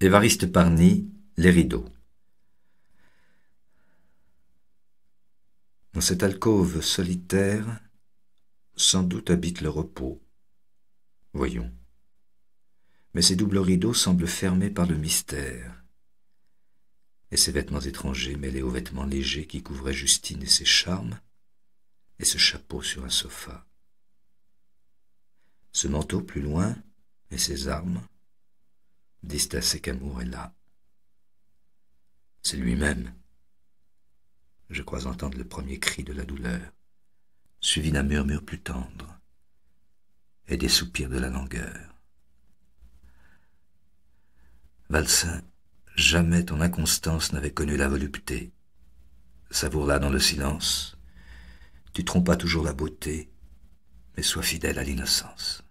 Évariste Parny, Les rideaux. Dans cette alcôve solitaire, sans doute habite le repos. Voyons. Mais ces doubles rideaux semblent fermés par le mystère. Et ces vêtements étrangers mêlés aux vêtements légers qui couvraient Justine et ses charmes, et ce chapeau sur un sofa. Ce manteau plus loin, et ses armes, et qu'amour est là. C'est lui-même. Je crois entendre le premier cri de la douleur, suivi d'un murmure plus tendre et des soupirs de la langueur. Valsin, jamais ton inconstance n'avait connu la volupté. Savoure-la dans le silence. Tu trompas toujours la beauté, mais sois fidèle à l'innocence.